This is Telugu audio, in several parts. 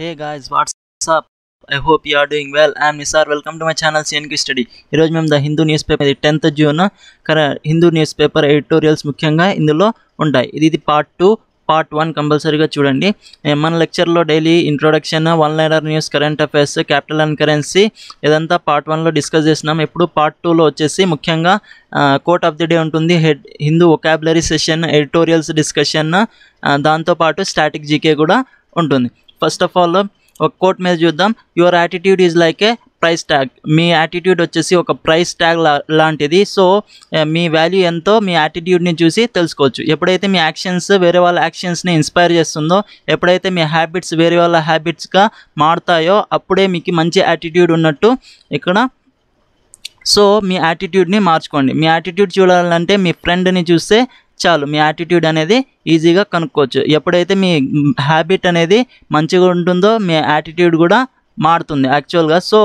hey guys what's up I hope you are doing well I'm are welcome to my channel సిఎన్కి స్టడీ ఈరోజు మేము ద హిందూ న్యూస్ పేపర్ ఇది టెన్త్ జూన్ కర హిందూ న్యూస్ పేపర్ ఎడిటోరియల్స్ ముఖ్యంగా ఇందులో ఉంటాయి ఇది ఇది పార్ట్ టూ పార్ట్ వన్ కంపల్సరీగా చూడండి మన లెక్చర్లో daily introduction one liner news current affairs capital and currency ఇదంతా పార్ట్ వన్లో డిస్కస్ చేసినాం ఇప్పుడు పార్ట్ టూలో వచ్చేసి ముఖ్యంగా కోట్ ఆఫ్ ది డే ఉంటుంది హెడ్ Hindu vocabulary session editorials discussion దాంతోపాటు స్టాటిక్ జీకే కూడా ఉంటుంది ఫస్ట్ ఆఫ్ ఆల్ ఒక కోట్ మీద చూద్దాం your attitude is like a price tag మీ యాటిట్యూడ్ వచ్చేసి ఒక ప్రైస్ ట్యాగ్ లాంటిది సో eh, మీ వాల్యూ ఎంతో మీ యాటిట్యూడ్ని చూసి తెలుసుకోవచ్చు ఎప్పుడైతే మీ యాక్షన్స్ వేరే వాళ్ళ యాక్షన్స్ని ఇన్స్పైర్ చేస్తుందో ఎప్పుడైతే మీ హ్యాబిట్స్ వేరే వాళ్ళ హ్యాబిట్స్గా మారుతాయో అప్పుడే మీకు మంచి యాటిట్యూడ్ ఉన్నట్టు ఇక్కడ సో మీ యాటిట్యూడ్ని మార్చుకోండి మీ యాటిట్యూడ్ చూడాలంటే మీ ఫ్రెండ్ని చూస్తే చాలు మీ యాటిట్యూడ్ అనేది ఈజీగా కనుక్కోవచ్చు ఎప్పుడైతే మీ హ్యాబిట్ అనేది మంచిగా ఉంటుందో మీ యాటిట్యూడ్ కూడా మారుతుంది యాక్చువల్గా సో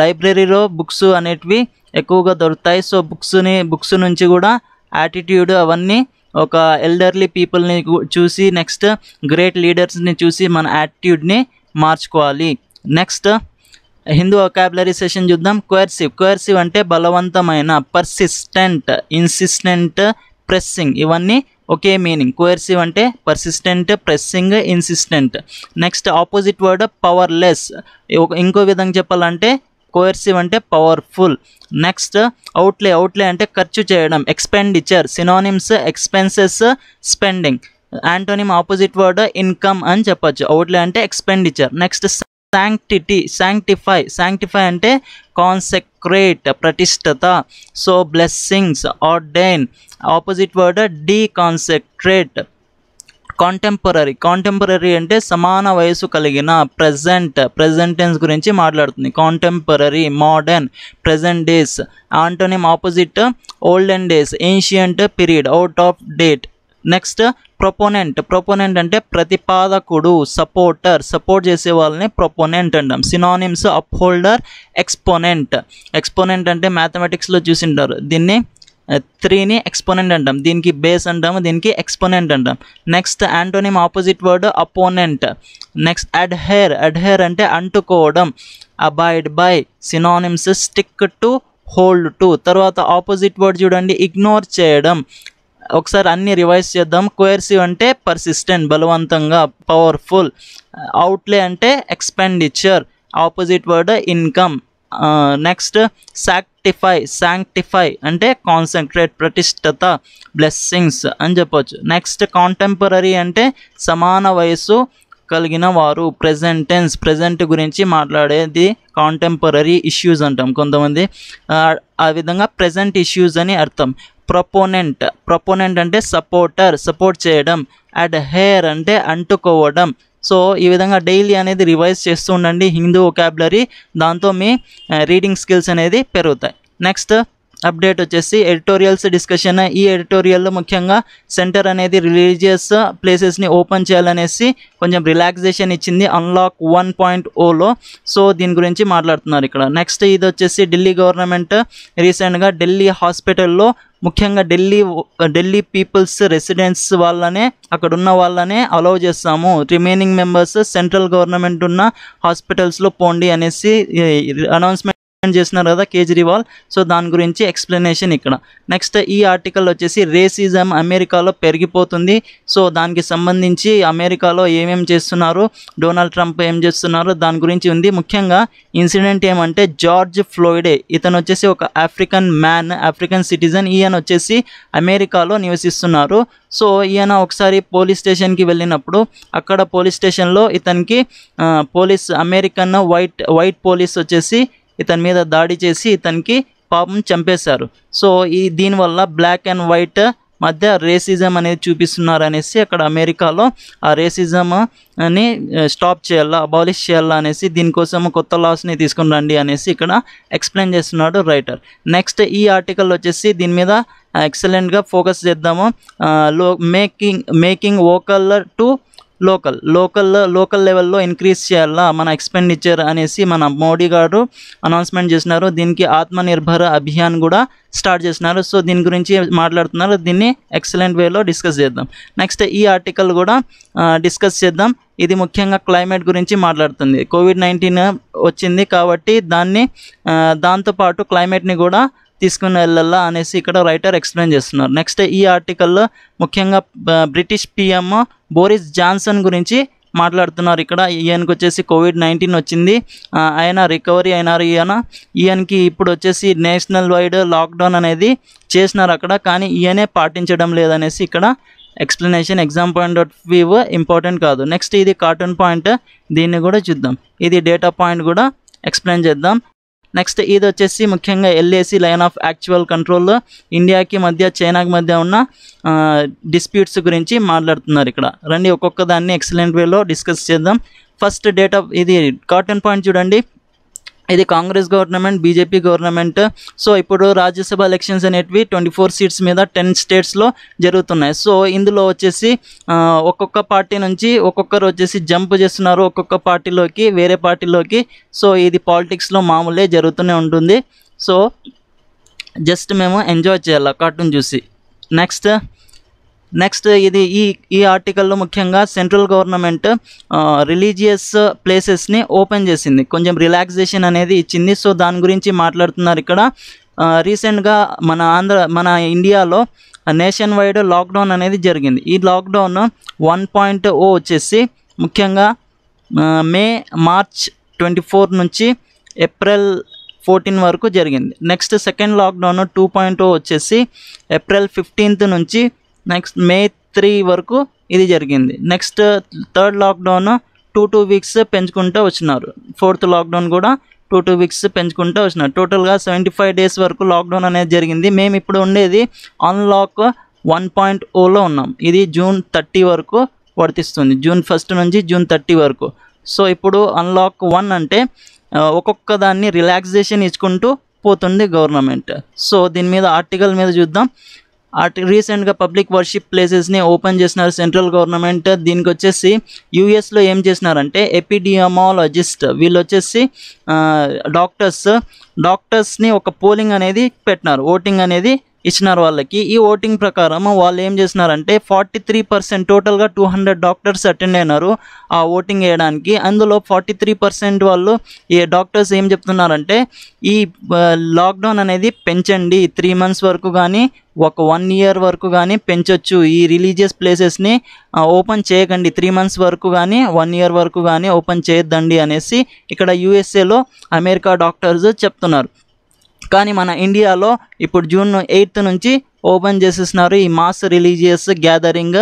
లైబ్రరీలో బుక్స్ అనేటివి ఎక్కువగా దొరుకుతాయి సో బుక్స్ని బుక్స్ నుంచి కూడా యాటిట్యూడ్ అవన్నీ ఒక ఎల్డర్లీ పీపుల్ని చూసి నెక్స్ట్ గ్రేట్ లీడర్స్ని చూసి మన యాటిట్యూడ్ని మార్చుకోవాలి నెక్స్ట్ హిందూ ఒకాబులరీ సెషన్ చూద్దాం క్వర్సివ్ క్వర్సివ్ అంటే బలవంతమైన పర్సిస్టెంట్ ఇన్సిస్టెంట్ ప్రెస్సింగ్ ఇవన్నీ ఒకే మీనింగ్ కోయర్సివ్ అంటే persistent pressing insistent next opposite word powerless ఇంకో విధంగా చెప్పాలంటే కోయర్సివ్ అంటే పవర్ఫుల్ నెక్స్ట్ అవుట్లే అవుట్లే అంటే ఖర్చు చేయడం expenditure synonyms expenses spending antonym opposite word income అని చెప్పచ్చు అవుట్లే అంటే expenditure next sanctity sanctify sanctify అంటే కాన్సెక్రేట్ ప్రతిష్టత so blessings ordain opposite word deconsecrate contemporary contemporary అంటే సమాన వయసు కలిగిన ప్రజెంట్ ప్రెజెంటెన్స్ గురించి మాట్లాడుతుంది contemporary modern present days antonym opposite olden days ancient period out of date next proponent proponent అంటే ప్రతిపాదకుడు సపోర్టర్ సపోర్ట్ చేసే వాళ్ళని ప్రొపోనెంట్ అంటాం సినానిమ్స్ అప్హోల్డర్ ఎక్స్పోనెంట్ ఎక్స్పోనెంట్ అంటే మ్యాథమెటిక్స్లో చూసింటారు దీన్ని త్రీని eh, ఎక్స్పోనెంట్ అంటాం దీనికి బేస్ అంటాము దీనికి ఎక్స్పోనెంట్ అంటాం next antonym opposite word opponent next adhere adhere అంటే అంటుకోవడం abide by synonyms stick to hold to తర్వాత ఆపోజిట్ వర్డ్ చూడండి ఇగ్నోర్ చేయడం ఒకసారి అన్ని రివైజ్ చేద్దాం కోయర్సివ్ అంటే పర్సిస్టెంట్ బలవంతంగా పవర్ఫుల్ అవుట్లే అంటే expenditure opposite word income next sanctify sanctify అంటే కాన్సన్ట్రేట్ ప్రతిష్టత బ్లెస్సింగ్స్ అని చెప్పవచ్చు నెక్స్ట్ కాంటెంపరీ అంటే సమాన వయసు కలిగిన వారు ప్రజెంట్ టెన్స్ ప్రెజెంట్ గురించి మాట్లాడేది కాంటెంపరీ ఇష్యూస్ అంటాం కొంతమంది ఆ విధంగా ప్రెజెంట్ ఇష్యూస్ అని అర్థం ప్రపోనెంట్ ప్రపోనెంట్ అంటే సపోర్టర్ సపోర్ట్ చేయడం అడ్ హెయిర్ అంటే అంటుకోవడం సో ఈ విధంగా డైలీ అనేది రివైజ్ చేస్తూ ఉండండి హిందూ ఒకాబులరీ దాంతో మీ రీడింగ్ స్కిల్స్ అనేది పెరుగుతాయి నెక్స్ట్ అప్డేట్ వచ్చేసి ఎడిటోరియల్స్ డిస్కషన్ ఈ ఎడిటోరియల్లో ముఖ్యంగా సెంటర్ అనేది రిలీజియస్ ప్లేసెస్ని ఓపెన్ చేయాలనేసి కొంచెం రిలాక్సేషన్ ఇచ్చింది అన్లాక్ వన్ పాయింట్ ఓలో సో దీని గురించి మాట్లాడుతున్నారు ఇక్కడ నెక్స్ట్ ఇది వచ్చేసి ఢిల్లీ గవర్నమెంట్ రీసెంట్గా ఢిల్లీ హాస్పిటల్లో ముఖ్యంగా ఢిల్లీ ఢిల్లీ పీపుల్స్ రెసిడెంట్స్ వాళ్ళనే అక్కడ ఉన్న వాళ్ళనే అలౌ చేస్తాము రిమైనింగ్ మెంబర్స్ సెంట్రల్ గవర్నమెంట్ ఉన్న హాస్పిటల్స్లో పోండి అనేసి అనౌన్స్మెంట్ చేసినారు కదా కేజ్రీవాల్ సో దాని గురించి ఎక్స్ప్లెనేషన్ ఇక్కడ నెక్స్ట్ ఈ ఆర్టికల్ వచ్చేసి రేసిజం అమెరికాలో పెరిగిపోతుంది సో దానికి సంబంధించి అమెరికాలో ఏమేం చేస్తున్నారు డొనాల్డ్ ట్రంప్ ఏం చేస్తున్నారు దాని గురించి ఉంది ముఖ్యంగా ఇన్సిడెంట్ ఏమంటే జార్జ్ ఫ్లోయిడే ఇతను వచ్చేసి ఒక ఆఫ్రికన్ మ్యాన్ ఆఫ్రికన్ సిటిజన్ ఈయన వచ్చేసి అమెరికాలో నివసిస్తున్నారు సో ఈయన ఒకసారి పోలీస్ స్టేషన్కి వెళ్ళినప్పుడు అక్కడ పోలీస్ స్టేషన్లో ఇతనికి police American white white police వచ్చేసి ఇతని మీద దాడి చేసి ఇతనికి పాపం చంపేశారు సో ఈ దీనివల్ల బ్లాక్ అండ్ వైట్ మధ్య రేసిజం అనేది చూపిస్తున్నారు అనేసి అక్కడ అమెరికాలో ఆ రేసిజం అని స్టాప్ చేయాలా అబాలిష్ చేయాలా అనేసి దీనికోసం కొత్త లాస్ని తీసుకుని రండి అనేసి ఇక్కడ ఎక్స్ప్లెయిన్ చేస్తున్నాడు రైటర్ నెక్స్ట్ ఈ ఆర్టికల్ వచ్చేసి దీని మీద ఎక్సలెంట్గా ఫోకస్ చేద్దాము లో making making vocal to local local local లెవెల్లో ఇంక్రీజ్ చేయాలా మన ఎక్స్పెండిచర్ అనేసి మన మోడీ గారు అనౌన్స్మెంట్ చేసినారు దీనికి ఆత్మనిర్భర అభియాన్ కూడా స్టార్ట్ చేసినారు సో దీని గురించి మాట్లాడుతున్నారు దీన్ని ఎక్సలెంట్ వేలో డిస్కస్ చేద్దాం నెక్స్ట్ ఈ ఆర్టికల్ కూడా డిస్కస్ చేద్దాం ఇది ముఖ్యంగా క్లైమేట్ గురించి మాట్లాడుతుంది కోవిడ్ నైన్టీన్ వచ్చింది కాబట్టి దాన్ని దాంతోపాటు క్లైమేట్ని కూడా తీసుకుని వెళ్ళాలా అనేసి ఇక్కడ రైటర్ ఎక్స్ప్లెయిన్ చేస్తున్నారు నెక్స్ట్ ఈ ఆర్టికల్లో ముఖ్యంగా బ్రిటిష్ పిఎం బోరిస్ జాన్సన్ గురించి మాట్లాడుతున్నారు ఇక్కడ ఈయనకి వచ్చేసి కోవిడ్ నైన్టీన్ వచ్చింది ఆయన రికవరీ అయినారు ఈయన ఈయనకి ఇప్పుడు వచ్చేసి నేషనల్ వైడ్ లాక్డౌన్ అనేది చేసినారు అక్కడ కానీ ఈయనే పాటించడం లేదనేసి ఇక్కడ explanation exam point of view important కాదు నెక్స్ట్ ఇది కార్టూన్ పాయింట్ దీన్ని కూడా చూద్దాం ఇది డేటా పాయింట్ కూడా ఎక్స్ప్లెయిన్ చేద్దాం నెక్స్ట్ ఇది వచ్చేసి ముఖ్యంగా LAC line of actual control ఇండియాకి మధ్య చైనాకి మధ్య ఉన్న డిస్ప్యూట్స్ గురించి మాట్లాడుతున్నారు ఇక్కడ రండి ఒక్కొక్క దాన్ని ఎక్సలెంట్ వేలో డిస్కస్ చేద్దాం ఫస్ట్ డేట్ ఆఫ్ ఇది కాటన్ పాయింట్ చూడండి ఇది Congress government BJP government so ఇప్పుడు రాజ్యసభ ఎలక్షన్స్ అనేటివి ట్వంటీ ఫోర్ సీట్స్ మీద టెన్ స్టేట్స్లో జరుగుతున్నాయి సో ఇందులో వచ్చేసి ఒక్కొక్క పార్టీ నుంచి ఒక్కొక్కరు వచ్చేసి జంప్ చేస్తున్నారు ఒక్కొక్క పార్టీలోకి వేరే పార్టీలోకి సో ఇది పాలిటిక్స్లో మామూలే జరుగుతూనే ఉంటుంది సో జస్ట్ మేము ఎంజాయ్ చేయాలి కార్టూన్ చూసి నెక్స్ట్ నెక్స్ట్ ఇది ఈ ఈ ఆర్టికల్లో ముఖ్యంగా సెంట్రల్ గవర్నమెంట్ రిలీజియస్ ప్లేసెస్ని ఓపెన్ చేసింది కొంచెం రిలాక్సేషన్ అనేది ఇచ్చింది సో దాని గురించి మాట్లాడుతున్నారు ఇక్కడ రీసెంట్గా మన ఆంధ్ర మన ఇండియాలో నేషన్ వైడ్ లాక్డౌన్ అనేది జరిగింది ఈ లాక్డౌన్ వన్ పాయింట్ ఓ వచ్చేసి ముఖ్యంగా మే మార్చ్ ట్వంటీ ఫోర్ నుంచి ఏప్రిల్ ఫోర్టీన్ వరకు జరిగింది next second lockdown two point వచ్చేసి ఏప్రిల్ ఫిఫ్టీన్త్ నుంచి నెక్స్ట్ మే త్రీ వరకు ఇది జరిగింది next third lockdown two two weeks పెంచుకుంటూ వచ్చినారు ఫోర్త్ లాక్డౌన్ కూడా టూ టూ వీక్స్ పెంచుకుంటూ వచ్చినారు టోటల్గా సెవెంటీ ఫైవ్ డేస్ వరకు లాక్డౌన్ అనేది జరిగింది మేము ఇప్పుడు ఉండేది అన్లాక్ వన్ పాయింట్ ఓలో ఉన్నాం ఇది జూన్ థర్టీ వరకు వర్తిస్తుంది జూన్ ఫస్ట్ నుంచి జూన్ థర్టీ వరకు సో ఇప్పుడు అన్లాక్ వన్ అంటే ఒక్కొక్క దాన్ని రిలాక్సేషన్ ఇచ్చుకుంటూ పోతుంది గవర్నమెంట్ సో దీని మీద ఆర్టికల్ మీద చూద్దాం అటు రీసెంట్గా పబ్లిక్ వర్షిప్ ప్లేసెస్ని ఓపెన్ చేసినారు సెంట్రల్ గవర్నమెంట్ దీనికి వచ్చేసి యూఎస్లో ఏం చేసినారంటే ఎపిడియమాలజిస్ట్ వీళ్ళు వచ్చేసి డాక్టర్స్ డాక్టర్స్ని ఒక పోలింగ్ అనేది పెట్టినారు ఓటింగ్ అనేది ఇచ్చినారు వాళ్ళకి ఈ ఓటింగ్ ప్రకారం వాళ్ళు ఏం చేసినారంటే ఫార్టీ త్రీ పర్సెంట్ టోటల్గా టూ హండ్రెడ్ డాక్టర్స్ అటెండ్ అయినారు ఆ ఓటింగ్ వేయడానికి అందులో ఫార్టీ త్రీ పర్సెంట్ వాళ్ళు ఈ డాక్టర్స్ ఏం చెప్తున్నారంటే ఈ లాక్డౌన్ అనేది పెంచండి త్రీ మంత్స్ వరకు కానీ ఒక వన్ ఇయర్ వరకు కానీ పెంచొచ్చు ఈ రిలీజియస్ ప్లేసెస్ని ఓపెన్ చేయకండి త్రీ మంత్స్ వరకు కానీ వన్ ఇయర్ వరకు కానీ ఓపెన్ చేయొద్దండి అనేసి ఇక్కడ యూఎస్ఏలో అమెరికా డాక్టర్స్ చెప్తున్నారు కానీ మన ఇండియాలో ఇప్పుడు జూన్ ఎయిత్ నుంచి ఓపెన్ చేసేస్తున్నారు ఈ మాస్ రిలీజియస్ గ్యాదరింగ్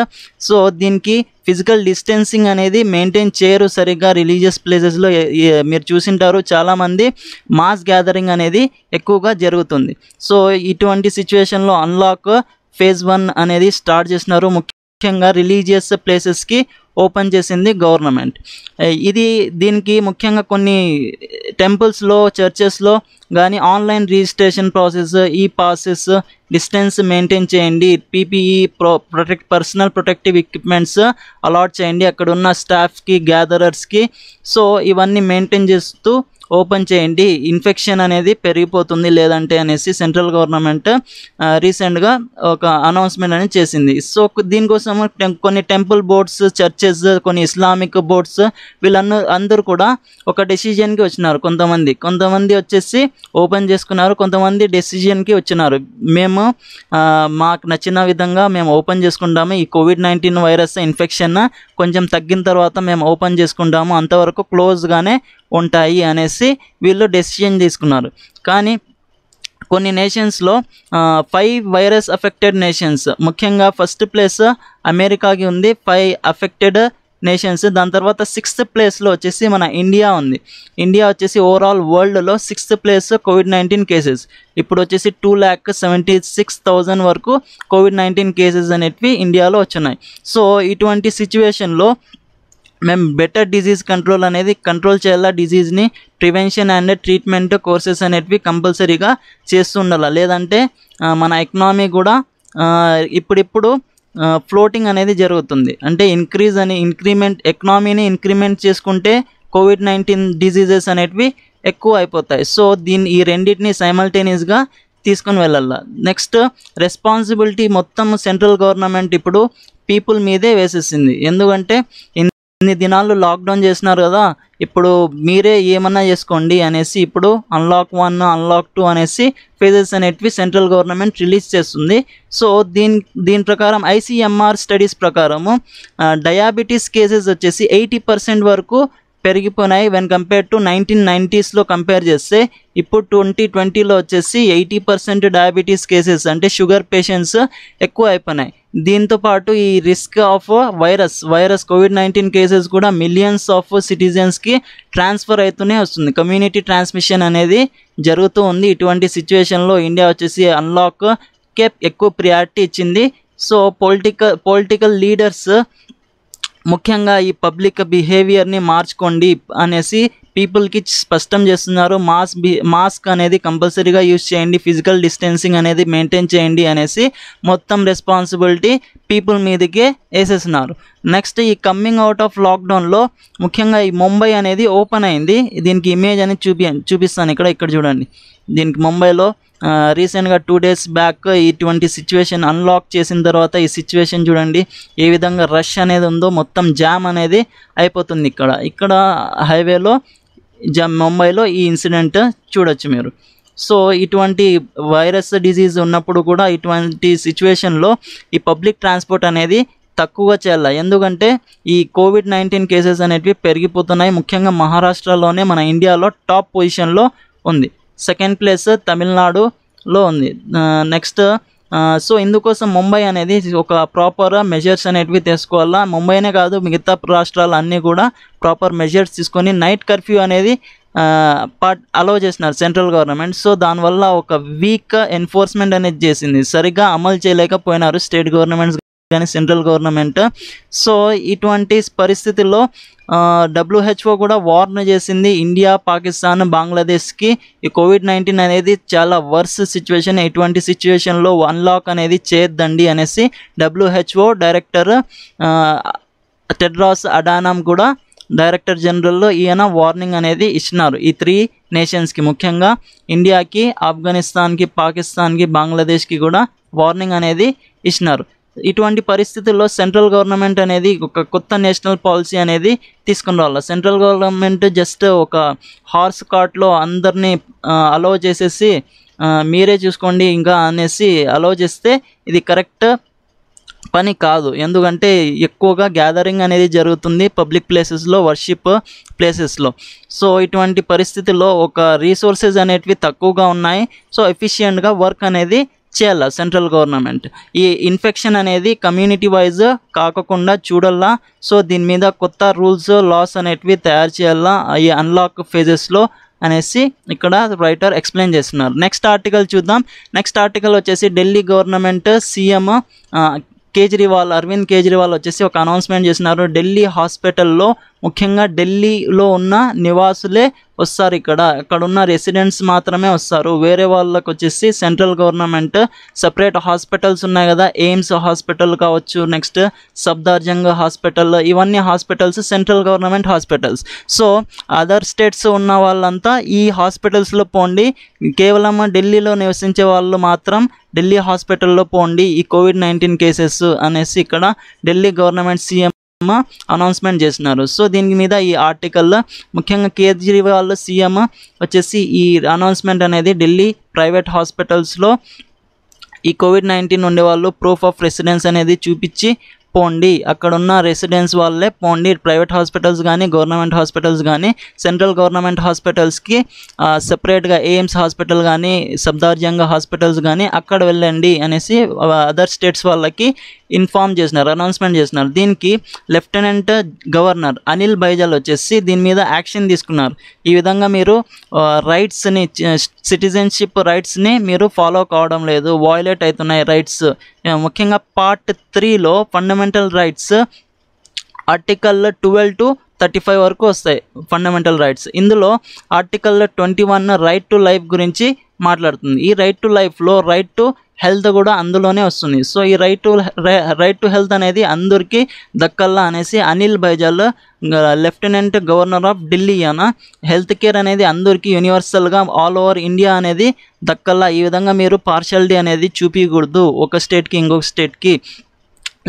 సో దీనికి ఫిజికల్ డిస్టెన్సింగ్ అనేది మెయింటైన్ చేయరు సరిగ్గా రిలీజియస్ ప్లేసెస్లో మీరు చూసింటారు చాలామంది మాస్ గ్యాదరింగ్ అనేది ఎక్కువగా జరుగుతుంది సో ఇటువంటి సిచ్యువేషన్లో అన్లాక్ ఫేజ్ వన్ అనేది స్టార్ట్ చేసినారు ముఖ్యంగా రిలీజియస్ ప్లేసెస్కి ఓపెన్ చేసింది గవర్నమెంట్ ఇది దీనికి ముఖ్యంగా కొన్ని టెంపుల్స్లో చర్చెస్లో కానీ ఆన్లైన్ రిజిస్ట్రేషన్ ప్రాసెస్ ఈ పాసెస్ డిస్టెన్స్ మెయింటైన్ చేయండి PPE pro protect personal protective equipments allot చేయండి అక్కడ ఉన్న స్టాఫ్కి గ్యాదరర్స్కి సో ఇవన్నీ మెయింటైన్ చేస్తూ ఓపెన్ చేయండి ఇన్ఫెక్షన్ అనేది పెరిగిపోతుంది లేదంటే అనేసి సెంట్రల్ గవర్నమెంట్ రీసెంట్గా ఒక అనౌన్స్మెంట్ అనేది చేసింది సో దీనికోసం కొన్ని టెంపుల్ బోర్డ్స్ చర్చెస్ కొన్ని ఇస్లామిక్ బోర్డ్స్ వీళ్ళన్న అందరూ కూడా ఒక డెసిజన్కి వచ్చినారు కొంతమంది కొంతమంది వచ్చేసి ఓపెన్ చేసుకున్నారు కొంతమంది డెసిజన్కి వచ్చినారు మేము మాకు నచ్చిన విధంగా మేము ఓపెన్ చేసుకుంటాము ఈ కోవిడ్ నైన్టీన్ వైరస్ ఇన్ఫెక్షన్ కొంచెం తగ్గిన తర్వాత మేము ఓపెన్ చేసుకుంటాము అంతవరకు క్లోజ్గానే ఉంటాయి అనేసి వీళ్ళు డెసిషన్ తీసుకున్నారు కానీ కొన్ని నేషన్స్లో ఫైవ్ వైరస్ అఫెక్టెడ్ నేషన్స్ ముఖ్యంగా ఫస్ట్ ప్లేస్ అమెరికాకి ఉంది ఫైవ్ అఫెక్టెడ్ నేషన్స్ దాని తర్వాత సిక్స్త్ ప్లేస్లో వచ్చేసి మన ఇండియా ఉంది ఇండియా వచ్చేసి ఓవరాల్ వరల్డ్లో sixth place covid nineteen cases ఇప్పుడు వచ్చేసి two lakh seventy six thousand వరకు కోవిడ్ నైన్టీన్ కేసెస్ అనేటివి ఇండియాలో వచ్చినాయి సో ఇటువంటి సిచ్యువేషన్లో మేము బెటర్ డిజీజ్ కంట్రోల్ అనేది కంట్రోల్ చేయాలా డిజీజ్ని ప్రివెన్షన్ అండ్ ట్రీట్మెంట్ కోర్సెస్ అనేటివి కంపల్సరీగా చేస్తుండాలి లేదంటే మన ఎకనామీ కూడా ఇప్పుడిప్పుడు ఫ్లోటింగ్ అనేది జరుగుతుంది అంటే ఇంక్రీజ్ అని ఇంక్రిమెంట్ ఎకనామీని ఇంక్రిమెంట్ చేసుకుంటే కోవిడ్ నైన్టీన్ డిజీజెస్ అనేటివి ఎక్కువ అయిపోతాయి సో దీన్ని ఈ రెండింటిని సైమల్టేనియస్గా తీసుకొని వెళ్ళాల నెక్స్ట్ రెస్పాన్సిబిలిటీ మొత్తం సెంట్రల్ గవర్నమెంట్ ఇప్పుడు పీపుల్ మీదే వేసేసింది ఎందుకంటే ఇన్ని దినాలు లాక్డౌన్ చేసినారు కదా ఇప్పుడు మీరే ఏమన్నా చేసుకోండి అనేసి ఇప్పుడు అన్లాక్ వన్ అన్లాక్ టూ అనేసి ఫేజెస్ అనేటివి సెంట్రల్ గవర్నమెంట్ రిలీజ్ చేస్తుంది సో దీని దీని ప్రకారం ఐసీఎంఆర్ స్టడీస్ ప్రకారము డయాబెటీస్ కేసెస్ వచ్చేసి ఎయిటీ పర్సెంట్ వరకు పెరిగిపోయినాయి వెన్ కంపేర్ టు నైన్టీన్ నైంటీస్లో కంపేర్ చేస్తే ఇప్పుడు ట్వంటీ ట్వంటీలో వచ్చేసి ఎయిటీ పర్సెంట్ డయాబెటీస్ కేసెస్ అంటే షుగర్ పేషెంట్స్ ఎక్కువ అయిపోయినాయి దీంతోపాటు ఈ risk of virus virus covid nineteen cases కూడా మిలియన్స్ ఆఫ్ సిటిజన్స్కి ట్రాన్స్ఫర్ అవుతూనే వస్తుంది కమ్యూనిటీ ట్రాన్స్మిషన్ అనేది జరుగుతూ ఉంది ఇటువంటి సిచ్యువేషన్లో ఇండియా వచ్చేసి అన్లాక్ కే ఎక్కువ ప్రియారిటీ ఇచ్చింది సో పొలిటికల్ పొలిటికల్ లీడర్స్ ముఖ్యంగా ఈ పబ్లిక్ బిహేవియర్ని మార్చుకోండి అనేసి పీపుల్కి స్పష్టం చేస్తున్నారు మాస్క్ మాస్క్ అనేది కంపల్సరీగా యూజ్ చేయండి ఫిజికల్ డిస్టెన్సింగ్ అనేది మెయింటైన్ చేయండి అనేసి మొత్తం రెస్పాన్సిబిలిటీ పీపుల్ మీదకే వేసేస్తున్నారు నెక్స్ట్ ఈ కమ్మింగ్ అవుట్ ఆఫ్ లాక్డౌన్లో ముఖ్యంగా ఈ ముంబై అనేది ఓపెన్ అయింది దీనికి ఇమేజ్ అనేది చూపి చూపిస్తాను ఇక్కడ ఇక్కడ చూడండి దీనికి ముంబైలో రీసెంట్గా టూ డేస్ బ్యాక్ ఇటువంటి సిచ్యువేషన్ అన్లాక్ చేసిన తర్వాత ఈ సిచ్యువేషన్ చూడండి ఏ విధంగా రష్ అనేది ఉందో మొత్తం జామ్ అనేది అయిపోతుంది ఇక్కడ ఇక్కడ హైవేలో ముంబైలో ఈ ఇన్సిడెంట్ చూడొచ్చు మీరు సో ఇటువంటి వైరస్ డిజీజ్ ఉన్నప్పుడు కూడా ఇటువంటి సిచ్యువేషన్లో ఈ పబ్లిక్ ట్రాన్స్పోర్ట్ అనేది తక్కువగా చేయాలి ఎందుకంటే ఈ కోవిడ్ నైన్టీన్ కేసెస్ అనేటివి పెరిగిపోతున్నాయి ముఖ్యంగా మహారాష్ట్రలోనే మన ఇండియాలో టాప్ పొజిషన్లో ఉంది సెకండ్ ప్లేస్ తమిళనాడులో ఉంది నెక్స్ట్ సో ఇందుకోసం ముంబై అనేది ఒక ప్రాపర్ మెజర్స్ అనేటివి తీసుకోవాలా ముంబైనే కాదు మిగతా రాష్ట్రాలు అన్నీ కూడా ప్రాపర్ మెజర్స్ తీసుకొని నైట్ కర్ఫ్యూ అనేది పార్ట్ అలో చేసినారు సెంట్రల్ గవర్నమెంట్ సో దానివల్ల ఒక వీక్ ఎన్ఫోర్స్మెంట్ అనేది చేసింది సరిగ్గా అమలు చేయలేకపోయినారు స్టేట్ గవర్నమెంట్స్ కానీ సెంట్రల్ గవర్నమెంట్ సో ఇటువంటి పరిస్థితుల్లో డబ్ల్యూహెచ్ఓ కూడా వార్న్ చేసింది ఇండియా పాకిస్తాన్ బంగ్లాదేశ్కి ఈ కోవిడ్ నైన్టీన్ అనేది చాలా వర్స్ సిచ్యువేషన్ ఎటువంటి సిచ్యువేషన్లో అన్లాక్ అనేది చేయొద్దండి అనేసి డబ్ల్యూహెచ్ఓ డైరెక్టర్ టెడ్రాస్ అడానామ్ కూడా డైరెక్టర్ జనరల్లో ఈయన వార్నింగ్ అనేది ఇచ్చినారు ఈ త్రీ నేషన్స్కి ముఖ్యంగా ఇండియాకి ఆఫ్ఘనిస్తాన్కి పాకిస్తాన్కి బంగ్లాదేశ్కి కూడా వార్నింగ్ అనేది ఇచ్చినారు ఇటువంటి పరిస్థితుల్లో సెంట్రల్ గవర్నమెంట్ అనేది ఒక కొత్త నేషనల్ పాలసీ అనేది తీసుకుని రావాలి సెంట్రల్ గవర్నమెంట్ జస్ట్ ఒక హార్స్ కార్ట్లో అందరినీ అలో చేసేసి మీరే చూసుకోండి ఇంకా అనేసి అలో చేస్తే ఇది కరెక్ట్ పని కాదు ఎందుకంటే ఎక్కువగా గ్యాదరింగ్ అనేది జరుగుతుంది పబ్లిక్ ప్లేసెస్లో వర్షిప్ ప్లేసెస్లో సో ఇటువంటి పరిస్థితుల్లో ఒక రీసోర్సెస్ అనేటివి తక్కువగా ఉన్నాయి సో ఎఫిషియంట్గా వర్క్ అనేది చేయాలా సెంట్రల్ గవర్నమెంట్ ఈ ఇన్ఫెక్షన్ అనేది కమ్యూనిటీ వైజ్ కాకుండా చూడాలా సో దీని మీద కొత్త రూల్స్ లాస్ అనేటివి తయారు చేయాలా ఈ అన్లాక్ ఫేజెస్లో అనేసి ఇక్కడ రైటర్ ఎక్స్ప్లెయిన్ చేస్తున్నారు నెక్స్ట్ ఆర్టికల్ చూద్దాం నెక్స్ట్ ఆర్టికల్ వచ్చేసి ఢిల్లీ గవర్నమెంట్ సీఎం కేజ్రీవాల్ అరవింద్ కేజ్రీవాల్ వచ్చేసి ఒక అనౌన్స్మెంట్ చేసినారు ఢిల్లీ హాస్పిటల్లో ముఖ్యంగా ఢిల్లీలో ఉన్న నివాసులే వస్తారు ఇక్కడ అక్కడ ఉన్న రెసిడెంట్స్ మాత్రమే వస్తారు వేరే వాళ్ళకు వచ్చేసి సెంట్రల్ గవర్నమెంట్ సపరేట్ హాస్పిటల్స్ ఉన్నాయి కదా ఎయిమ్స్ హాస్పిటల్ కావచ్చు నెక్స్ట్ సబ్దార్జంగ్ హాస్పిటల్ ఇవన్నీ hospitals central government hospitals so other states ఉన్న వాళ్ళంతా ఈ హాస్పిటల్స్లో పోండి కేవలం ఢిల్లీలో నివసించే వాళ్ళు మాత్రం ఢిల్లీ హాస్పిటల్లో పోండి ఈ కోవిడ్ నైన్టీన్ కేసెస్ అనేసి ఇక్కడ ఢిల్లీ గవర్నమెంట్ సీఎం అనౌన్స్మెంట్ చేసినారు సో దీని మీద ఈ ఆర్టికల్లో ముఖ్యంగా కేజ్రీవాల్ సీఎం వచ్చేసి ఈ అనౌన్స్మెంట్ అనేది ఢిల్లీ ప్రైవేట్ హాస్పిటల్స్లో ఈ కోవిడ్ నైన్టీన్ ఉండే వాళ్ళు ప్రూఫ్ ఆఫ్ రెసిడెన్స్ అనేది చూపించి పోండి అక్కడున్న రెసిడెన్స్ వాళ్ళే పోండి ప్రైవేట్ హాస్పిటల్స్ కానీ గవర్నమెంట్ హాస్పిటల్స్ కానీ సెంట్రల్ గవర్నమెంట్ హాస్పిటల్స్కి సపరేట్గా ఎయిమ్స్ హాస్పిటల్ కానీ సబ్దార్జంగా హాస్పిటల్స్ కానీ అక్కడ వెళ్ళండి అనేసి అదర్ స్టేట్స్ వాళ్ళకి ఇన్ఫామ్ చేసినారు అనౌన్స్మెంట్ చేసినారు దీనికి లెఫ్టినెంట్ గవర్నర్ అనిల్ బైజల్ వచ్చేసి దీని మీద యాక్షన్ తీసుకున్నారు ఈ విధంగా మీరు రైట్స్ని సిటిజన్షిప్ రైట్స్ని మీరు ఫాలో కావడం లేదు వాయిలేట్ అవుతున్నాయి రైట్స్ ముఖ్యంగా పార్ట్ త్రీలో fundamental rights article twelve to thirty five వరకు వస్తాయి ఫండమెంటల్ రైట్స్ ఇందులో article twenty one right to life గురించి మాట్లాడుతుంది ఈ రైట్ టు లైఫ్లో రైట్ టు హెల్త్ కూడా అందులోనే వస్తుంది సో ఈ right to right to health అనేది అందరికీ దక్కల్లా అనేసి Anil Baijal lieutenant governor of Delhi అన హెల్త్ కేర్ అనేది అందరికీ యూనివర్సల్గా ఆల్ ఓవర్ ఇండియా అనేది దక్కల్లా ఈ విధంగా మీరు పార్షాలిటీ అనేది చూపించకూడదు ఒక స్టేట్కి ఇంకొక స్టేట్కి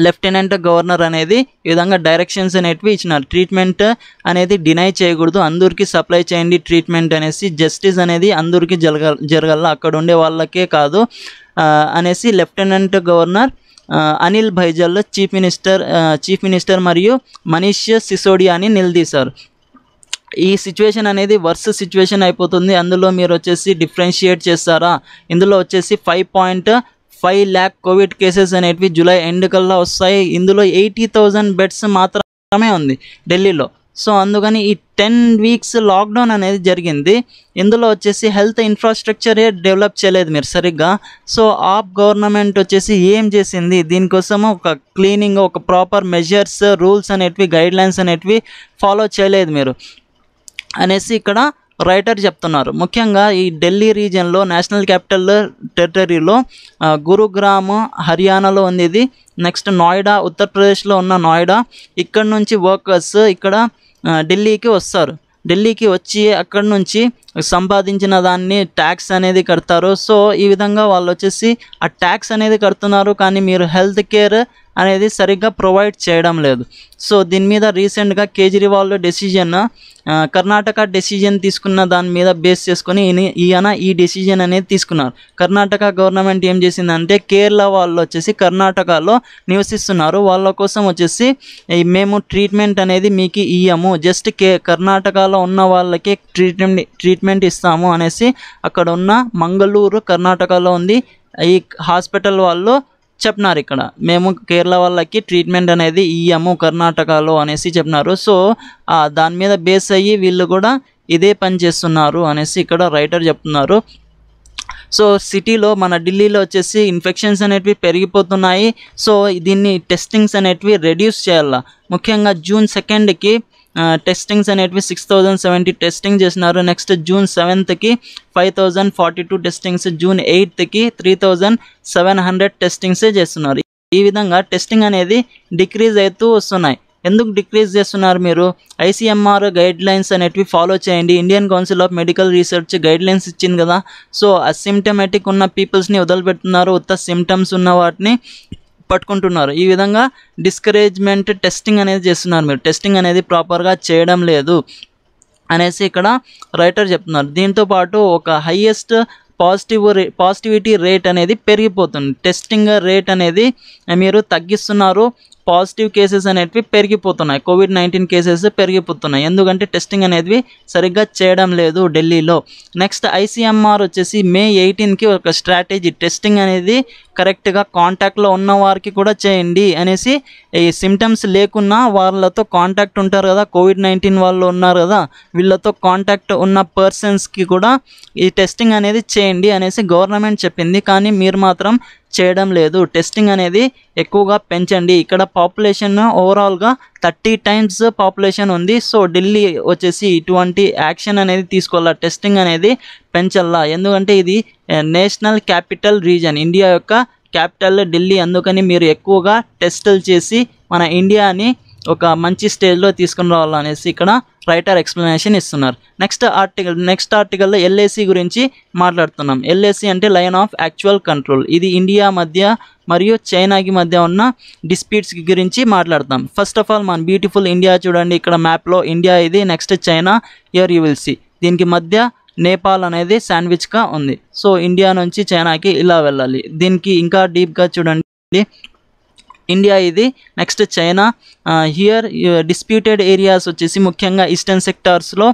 లెఫ్టినెంట్ గవర్నర్ అనేది ఈ విధంగా డైరెక్షన్స్ అనేటివి ఇచ్చినారు ట్రీట్మెంట్ అనేది డినై చేయకూడదు అందరికీ సప్లై చేయండి ట్రీట్మెంట్ అనేసి జస్టిస్ అనేది అందరికీ జరగ జరగాల అక్కడ ఉండే వాళ్ళకే కాదు అనేసి lieutenant governor Anil Baijal chief minister chief minister మరియు మనీష్ అని నిలదీశారు ఈ సిచ్యువేషన్ అనేది వర్స్ సిచ్యువేషన్ అయిపోతుంది అందులో మీరు వచ్చేసి డిఫరెన్షియేట్ చేస్తారా ఇందులో వచ్చేసి five point five lakh covid cases అనేటివి జూలై ఎండ్ కల్లా వస్తాయి ఇందులో ఎయిటీ థౌజండ్ బెడ్స్ మాత్రమే ఉంది ఢిల్లీలో సో అందుకని ఈ టెన్ వీక్స్ లాక్డౌన్ అనేది జరిగింది ఇందులో వచ్చేసి హెల్త్ ఇన్ఫ్రాస్ట్రక్చరే డెవలప్ చేయలేదు మీరు సరిగ్గా సో ఆప్ గవర్నమెంట్ వచ్చేసి ఏం చేసింది దీనికోసం ఒక క్లీనింగ్ ఒక ప్రాపర్ మెజర్స్ రూల్స్ అనేటివి గైడ్లైన్స్ అనేటివి ఫాలో చేయలేదు మీరు అనేసి ఇక్కడ రైటర్ చెప్తున్నారు ముఖ్యంగా ఈ ఢిల్లీ రీజియన్లో నేషనల్ క్యాపిటల్ టెరిటరీలో గురుగ్రామ్ హర్యానాలో ఉంది ఇది నెక్స్ట్ నోయిడా ఉత్తరప్రదేశ్లో ఉన్న నోయిడా ఇక్కడ నుంచి వర్కర్స్ ఇక్కడ ఢిల్లీకి వస్తారు ఢిల్లీకి వచ్చి అక్కడ నుంచి సంపాదించిన దాన్ని ట్యాక్స్ అనేది కడతారు సో ఈ విధంగా వాళ్ళు వచ్చేసి ఆ ట్యాక్స్ అనేది కడుతున్నారు కానీ మీరు హెల్త్ కేర్ అనేది సరిగ్గా ప్రొవైడ్ చేయడం లేదు సో దీని మీద రీసెంట్గా కేజ్రీవాల్ డెసిజన్ కర్ణాటక డెసిజన్ తీసుకున్న దాని మీద బేస్ చేసుకొని ఈయన ఈ డెసిజన్ అనేది తీసుకున్నారు కర్ణాటక గవర్నమెంట్ ఏం చేసిందంటే కేరళ వాళ్ళు వచ్చేసి కర్ణాటకలో నివసిస్తున్నారు వాళ్ళ కోసం వచ్చేసి మేము ట్రీట్మెంట్ అనేది మీకు ఇయ్యము జస్ట్ కే కర్ణాటకలో ఉన్న వాళ్ళకి ట్రీట్మెంట్ ట్రీట్మెంట్ ఇస్తాము అనేసి అక్కడ ఉన్న మంగళూరు కర్ణాటకలో ఉంది ఈ హాస్పిటల్ వాళ్ళు చెప్పినారు ఇక్కడ మేము కేరళ వాళ్ళకి ట్రీట్మెంట్ అనేది ఇయ్యము కర్ణాటకలో అనేసి చెప్పినారు సో దాని మీద బేస్ అయ్యి వీళ్ళు కూడా ఇదే పని చేస్తున్నారు అనేసి ఇక్కడ రైటర్ చెప్తున్నారు సో సిటీలో మన ఢిల్లీలో వచ్చేసి ఇన్ఫెక్షన్స్ అనేటివి పెరిగిపోతున్నాయి సో దీన్ని టెస్టింగ్స్ అనేటివి రెడ్యూస్ చేయాల ముఖ్యంగా జూన్ సెకండ్కి టెస్టింగ్స్ అనేటివి సిక్స్ థౌజండ్ సెవెంటీ టెస్టింగ్ చేసినారు నెక్స్ట్ జూన్ సెవెంత్కి five thousand forty two testings June ఎయిత్కి three thousand seven hundred testings చేస్తున్నారు ఈ విధంగా టెస్టింగ్ అనేది డిక్రీజ్ అవుతూ వస్తున్నాయి ఎందుకు డిక్రీజ్ చేస్తున్నారు మీరు ఐసీఎంఆర్ గైడ్ లైన్స్ అనేటివి ఫాలో చేయండి Indian council of medical research guide lines ఇచ్చింది కదా సో అసిమ్టమేటిక్ ఉన్న పీపుల్స్ని వదిలిపెడుతున్నారు ఉత్త సిమ్టమ్స్ ఉన్న వాటిని పట్టుకుంటున్నారు ఈ విధంగా డిస్కరేజ్మెంట్ టెస్టింగ్ అనేది చేస్తున్నారు మీరు టెస్టింగ్ అనేది ప్రాపర్గా చేయడం లేదు అనేసి ఇక్కడ రైటర్ చెప్తున్నారు దీంతో పాటు ఒక highest positive rate positivity rate అనేది పెరిగిపోతుంది టెస్టింగ్ రేట్ అనేది మీరు తగ్గిస్తున్నారు పాజిటివ్ కేసెస్ అనేటివి పెరిగిపోతున్నాయి కోవిడ్ నైన్టీన్ కేసెస్ పెరిగిపోతున్నాయి ఎందుకంటే టెస్టింగ్ అనేది సరిగ్గా చేయడం లేదు ఢిల్లీలో నెక్స్ట్ ఐసీఎంఆర్ వచ్చేసి మే ఎయిటీన్కి ఒక స్ట్రాటజీ టెస్టింగ్ అనేది కరెక్ట్గా కాంటాక్ట్లో ఉన్న వారికి కూడా చేయండి అనేసి ఈ సిమ్టమ్స్ లేకున్నా వాళ్ళతో కాంటాక్ట్ ఉంటారు కదా కోవిడ్ నైన్టీన్ వాళ్ళు ఉన్నారు కదా వీళ్ళతో కాంటాక్ట్ ఉన్న పర్సన్స్కి కూడా ఈ టెస్టింగ్ అనేది చేయండి అనేసి గవర్నమెంట్ చెప్పింది కానీ మీరు మాత్రం చేయడం లేదు టెస్టింగ్ అనేది ఎక్కువగా పెంచండి ఇక్కడ పాపులేషన్ ఓవరాల్గా థర్టీ టైమ్స్ పాపులేషన్ ఉంది సో ఢిల్లీ వచ్చేసి ఇటువంటి యాక్షన్ అనేది తీసుకోవాలా టెస్టింగ్ అనేది పెంచాలా ఎందుకంటే ఇది నేషనల్ క్యాపిటల్ రీజన్ ఇండియా యొక్క క్యాపిటల్ ఢిల్లీ అందుకని మీరు ఎక్కువగా టెస్టులు చేసి మన ఇండియాని ఒక మంచి స్టేజ్లో తీసుకుని రావాలనేసి ఇక్కడ రైటర్ ఎక్స్ప్లెనేషన్ ఇస్తున్నారు నెక్స్ట్ ఆర్టికల్ నెక్స్ట్ ఆర్టికల్లో ఎల్ఏసి గురించి మాట్లాడుతున్నాం ఎల్ఏసి అంటే లైన్ ఆఫ్ యాక్చువల్ కంట్రోల్ ఇది ఇండియా మధ్య మరియు చైనాకి మధ్య ఉన్న డిస్ప్యూట్స్ గురించి మాట్లాడతాం ఫస్ట్ ఆఫ్ ఆల్ మన బ్యూటిఫుల్ ఇండియా చూడండి ఇక్కడ మ్యాప్లో ఇండియా ఇది next China here you will see దీనికి మధ్య నేపాల్ అనేది శాండ్విచ్గా ఉంది సో ఇండియా నుంచి చైనాకి ఇలా వెళ్ళాలి దీనికి ఇంకా డీప్గా చూడండి ఇండియా ఇది next China here disputed areas వచ్చేసి ముఖ్యంగా ఈస్టర్న్ సెక్టార్స్లో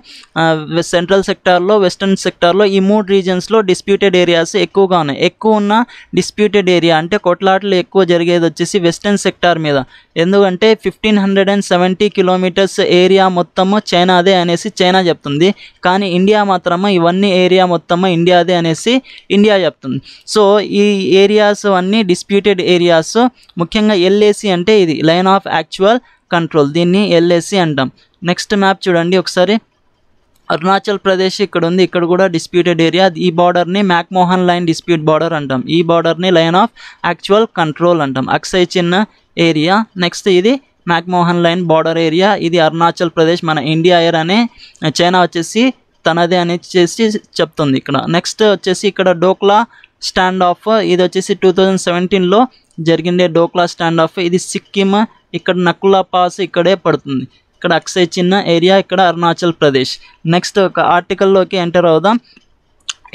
సెంట్రల్ సెక్టార్లో వెస్టర్న్ సెక్టార్లో ఈ మూడు రీజన్స్లో డిస్ప్యూటెడ్ ఏరియాస్ ఎక్కువగా ఉన్నాయి ఎక్కువ ఉన్న డిస్ప్యూటెడ్ ఏరియా అంటే కొట్లాటలు ఎక్కువ జరిగేది వచ్చేసి వెస్టర్న్ సెక్టార్ మీద ఎందుకంటే fifteen hundred and seventy kilometres area మొత్తము చైనాదే అనేసి చైనా చెప్తుంది కానీ ఇండియా మాత్రము ఇవన్నీ ఏరియా మొత్తము ఇండియాదే అనేసి ఇండియా చెప్తుంది సో ఈ ఏరియాస్ అన్నీ డిస్ప్యూటెడ్ ఏరియాస్ ముఖ్యంగా ఎల్ఏసి అంటే ఇది లైన్ ఆఫ్ యాక్చువల్ కంట్రోల్ దీన్ని ఎల్ఏసి అంటాం నెక్స్ట్ మ్యాప్ చూడండి ఒకసారి అరుణాచల్ ప్రదేశ్ ఇక్కడ ఉంది ఇక్కడ కూడా డిస్ప్యూటెడ్ ఏరియా ఈ బార్డర్ని మ్యాక్మోహన్ లైన్ డిస్ప్యూట్ బార్డర్ అంటాం ఈ బార్డర్ని లైన్ ఆఫ్ యాక్చువల్ కంట్రోల్ అంటాం అక్సై చిన్న ఏరియా నెక్స్ట్ ఇది మ్యాక్మోహన్ లైన్ బార్డర్ ఏరియా ఇది అరుణాచల్ ప్రదేశ్ మన ఇండియా ఎయిర్ అనే చైనా వచ్చేసి తనదే అని చేసి చెప్తుంది ఇక్కడ నెక్స్ట్ వచ్చేసి ఇక్కడ డోక్లా స్టాండ్ ఆఫ్ ఇది వచ్చేసి టూ థౌజండ్ సెవెంటీన్లో జరిగిందే డోక్లా స్టాండ్ ఆఫ్ ఇది సిక్కిమ్ ఇక్కడ నకులా పాస్ ఇక్కడే పడుతుంది ఇక్కడ అక్సై చిన్న ఏరియా ఇక్కడ అరుణాచల్ ప్రదేశ్ నెక్స్ట్ ఒక ఆర్టికల్లోకి ఎంటర్ అవుదాం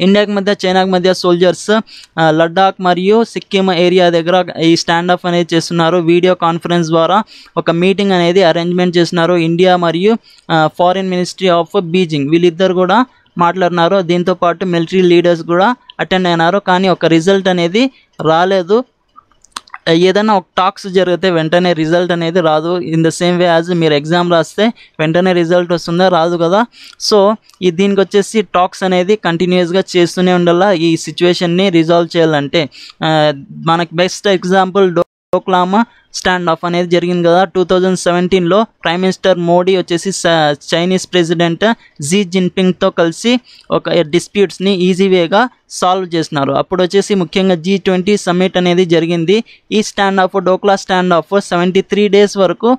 ఇండియాకి మధ్య చైనాకి మధ్య సోల్జర్స్ లడ్డాక్ మరియు సిక్కిం ఏరియా దగ్గర ఈ స్టాండ్ అప్ అనేది చేస్తున్నారు వీడియో కాన్ఫరెన్స్ ద్వారా ఒక మీటింగ్ అనేది అరేంజ్మెంట్ చేస్తున్నారు ఇండియా మరియు ఫారిన్ మినిస్ట్రీ ఆఫ్ బీజింగ్ వీళ్ళిద్దరు కూడా మాట్లాడినారు దీంతోపాటు మిలిటరీ లీడర్స్ కూడా అటెండ్ అయినారు కానీ ఒక రిజల్ట్ అనేది రాలేదు ఏదైనా ఒక టాక్స్ జరిగితే వెంటనే రిజల్ట్ అనేది రాదు in the same way as మీరు ఎగ్జామ్ రాస్తే వెంటనే రిజల్ట్ వస్తుందా రాదు కదా సో ఈ దీనికి వచ్చేసి టాక్స్ అనేది కంటిన్యూస్గా చేస్తూనే ఉండాలా ఈ సిచ్యువేషన్ని రిజాల్వ్ చేయాలంటే మనకి best example Doklam stand off అనేది జరిగింది కదా టూ థౌజండ్ సెవెంటీన్లో ప్రైమ్ మినిస్టర్ మోడీ వచ్చేసి చైనీస్ ప్రెసిడెంట్ జీ జిన్పింగ్తో కలిసి ఒక డిస్ప్యూట్స్ని ఈజీ వేగా సాల్వ్ చేసినారు అప్పుడు వచ్చేసి ముఖ్యంగా జీ ట్వంటీ సమ్మిట్ అనేది జరిగింది ఈ stand off Doklam stand off seventy three days వరకు